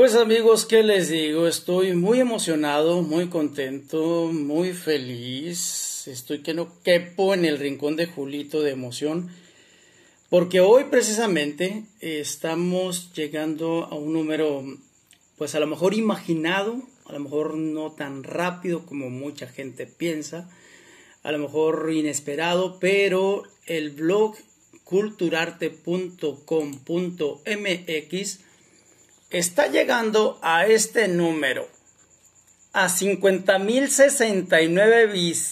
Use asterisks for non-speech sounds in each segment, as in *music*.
Pues amigos, ¿qué les digo? Estoy muy emocionado, muy contento, muy feliz. Estoy que no quepo en el rincón de Julito de emoción. Porque hoy precisamente estamos llegando a un número, pues a lo mejor imaginado, a lo mejor no tan rápido como mucha gente piensa, a lo mejor inesperado, pero el blog culturarte.com.mx está llegando a este número, a 50.069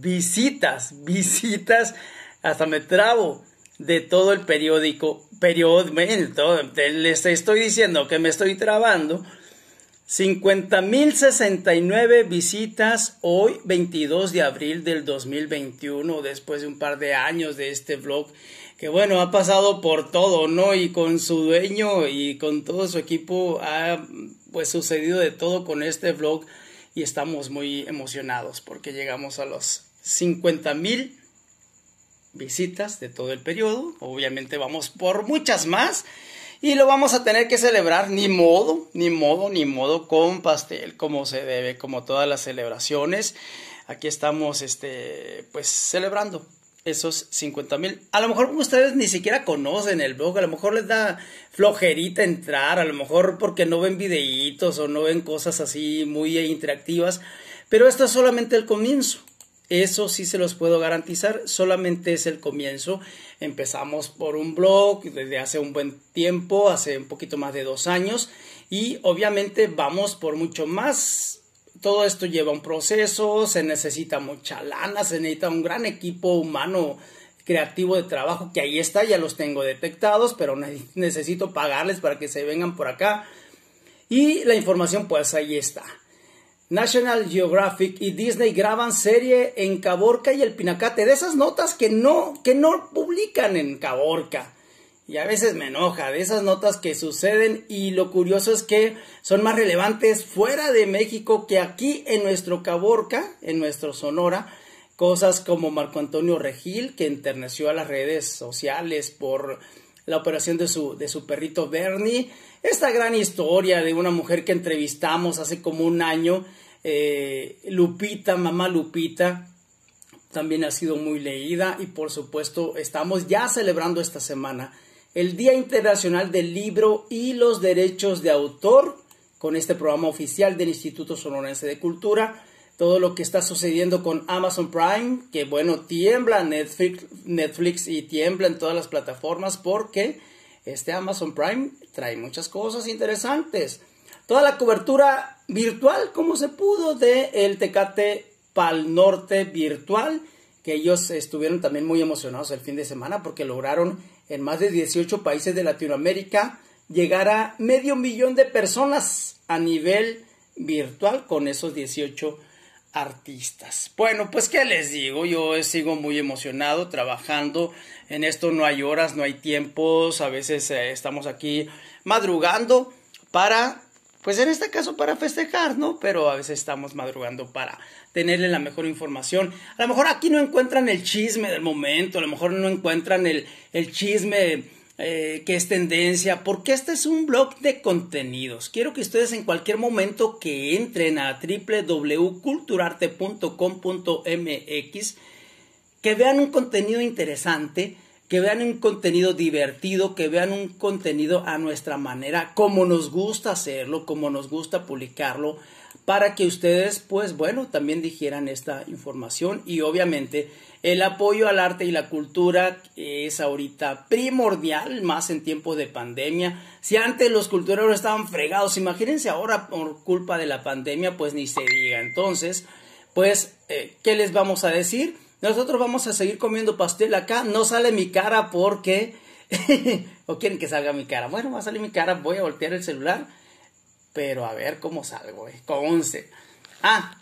visitas, visitas, hasta me trabo, de todo el periódico, periódico, les estoy diciendo que me estoy trabando, 50.069 visitas hoy 22 de abril del 2021, después de un par de años de este vlog que bueno, ha pasado por todo, ¿no? Y con su dueño y con todo su equipo ha pues sucedido de todo con este vlog y estamos muy emocionados porque llegamos a los 50 mil visitas de todo el periodo. Obviamente vamos por muchas más y lo vamos a tener que celebrar ni modo, ni modo, ni modo con pastel, como se debe, como todas las celebraciones. Aquí estamos este pues celebrando esos 50 mil. A lo mejor ustedes ni siquiera conocen el blog, a lo mejor les da flojerita entrar, a lo mejor porque no ven videitos o no ven cosas así muy interactivas, pero esto es solamente el comienzo. Eso sí se los puedo garantizar, solamente es el comienzo. Empezamos por un blog desde hace un buen tiempo, hace un poquito más de dos años, y obviamente vamos por mucho más todo esto lleva un proceso, se necesita mucha lana, se necesita un gran equipo humano creativo de trabajo que ahí está, ya los tengo detectados, pero necesito pagarles para que se vengan por acá. Y la información pues ahí está. National Geographic y Disney graban serie en Caborca y el Pinacate, de esas notas que no, que no publican en Caborca y a veces me enoja de esas notas que suceden y lo curioso es que son más relevantes fuera de México que aquí en nuestro Caborca, en nuestro Sonora, cosas como Marco Antonio Regil que enterneció a las redes sociales por la operación de su, de su perrito Bernie, esta gran historia de una mujer que entrevistamos hace como un año, eh, Lupita, mamá Lupita, también ha sido muy leída y por supuesto estamos ya celebrando esta semana el Día Internacional del Libro y los Derechos de Autor con este programa oficial del Instituto Sonorense de Cultura. Todo lo que está sucediendo con Amazon Prime, que bueno, tiembla Netflix, Netflix y tiembla en todas las plataformas porque este Amazon Prime trae muchas cosas interesantes. Toda la cobertura virtual, como se pudo, de el Tecate Pal Norte virtual que ellos estuvieron también muy emocionados el fin de semana porque lograron en más de 18 países de Latinoamérica llegar a medio millón de personas a nivel virtual con esos 18 artistas. Bueno, pues qué les digo, yo sigo muy emocionado trabajando en esto, no hay horas, no hay tiempos, a veces eh, estamos aquí madrugando para pues en este caso para festejar, ¿no? Pero a veces estamos madrugando para tenerle la mejor información. A lo mejor aquí no encuentran el chisme del momento, a lo mejor no encuentran el, el chisme eh, que es tendencia, porque este es un blog de contenidos. Quiero que ustedes en cualquier momento que entren a www.culturarte.com.mx, que vean un contenido interesante, que vean un contenido divertido, que vean un contenido a nuestra manera, como nos gusta hacerlo, como nos gusta publicarlo, para que ustedes, pues bueno, también dijeran esta información y obviamente el apoyo al arte y la cultura es ahorita primordial, más en tiempo de pandemia. Si antes los cultureros estaban fregados, imagínense ahora por culpa de la pandemia, pues ni se diga. Entonces, pues, eh, ¿qué les vamos a decir? nosotros vamos a seguir comiendo pastel acá, no sale mi cara porque, *laughs* o quieren que salga mi cara, bueno, va a salir mi cara, voy a voltear el celular, pero a ver cómo salgo, Es eh, con 11. Ah,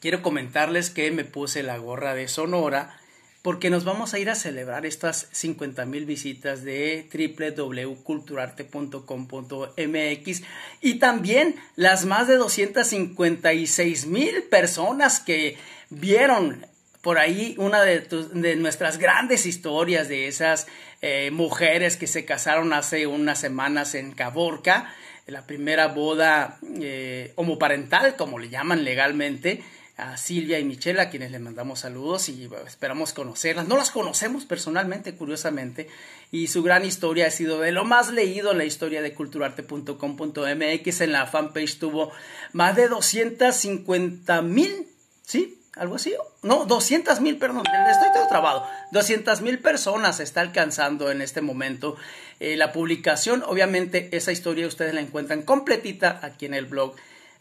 quiero comentarles que me puse la gorra de Sonora porque nos vamos a ir a celebrar estas 50 mil visitas de www.culturarte.com.mx y también las más de 256 mil personas que vieron por ahí una de, nuestras grandes historias de esas eh, mujeres que se casaron hace unas semanas en Caborca, la primera boda eh, homoparental, como le llaman legalmente, a Silvia y Michelle, a quienes le mandamos saludos y esperamos conocerlas. No las conocemos personalmente, curiosamente, y su gran historia ha sido de lo más leído en la historia de culturarte.com.mx. En la fanpage tuvo más de 250 mil, ¿sí? algo así, no, 200 mil, perdón, estoy todo trabado, 200 mil personas está alcanzando en este momento eh, la publicación. Obviamente esa historia ustedes la encuentran completita aquí en el blog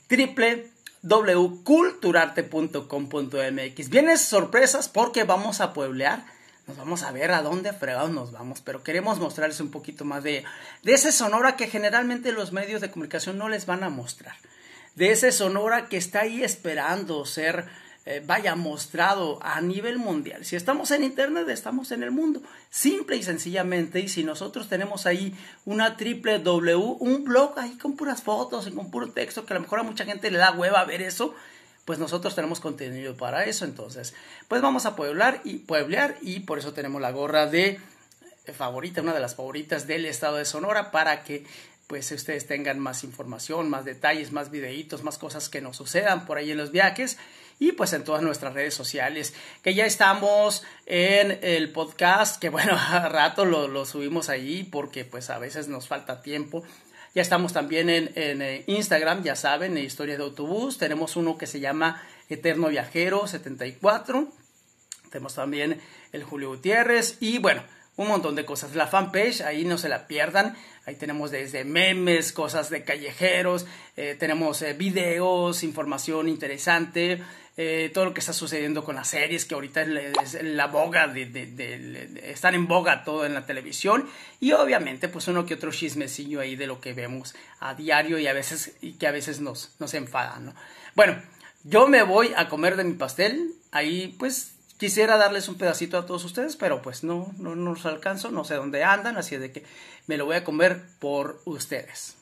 www.culturarte.com.mx. Vienen sorpresas porque vamos a pueblear nos vamos a ver a dónde fregados nos vamos, pero queremos mostrarles un poquito más de, de esa Sonora que generalmente los medios de comunicación no les van a mostrar, de esa Sonora que está ahí esperando ser eh, vaya, mostrado a nivel mundial. Si estamos en Internet, estamos en el mundo, simple y sencillamente. Y si nosotros tenemos ahí una triple W, un blog ahí con puras fotos y con puro texto, que a lo mejor a mucha gente le da hueva ver eso, pues nosotros tenemos contenido para eso. Entonces, pues vamos a pueblar y pueblear y por eso tenemos la gorra de eh, favorita, una de las favoritas del estado de Sonora para que pues ustedes tengan más información, más detalles, más videitos, más cosas que nos sucedan por ahí en los viajes y pues en todas nuestras redes sociales, que ya estamos en el podcast, que bueno, *laughs* a rato lo, subimos allí porque pues a veces nos falta tiempo. Ya estamos también en, eh, Instagram, ya saben, en Historia de Autobús. Tenemos uno que se llama Eterno Viajero 74. Tenemos también el Julio Gutiérrez y bueno, un montón de cosas. La fanpage, ahí no se la pierdan. Ahí tenemos desde memes, cosas de callejeros, eh, tenemos eh, videos, información interesante, eh, todo lo que está sucediendo con las series, que ahorita es, la boga, de, en boga todo en la televisión. Y obviamente, pues uno que otro chismecillo ahí de lo que vemos a diario y a veces, que a veces nos, nos enfada, Bueno, yo me voy a comer de mi pastel. Ahí, pues, Quisiera darles un pedacito a todos ustedes, pero pues no, no, nos alcanzo, no sé dónde andan, así de que me lo voy a comer por ustedes.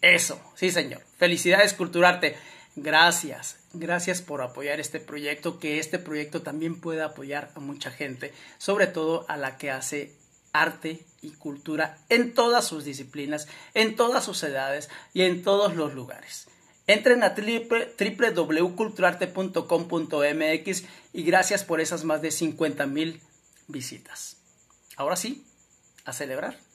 Eso, sí señor. Felicidades Culturarte. Gracias, gracias por apoyar este proyecto, que este proyecto también pueda apoyar a mucha gente, sobre todo a la que hace arte y cultura en todas sus disciplinas, en todas sus edades y en todos los lugares. Entren a www.culturarte.com.mx y gracias por esas más de 50 mil visitas. Ahora sí, a celebrar.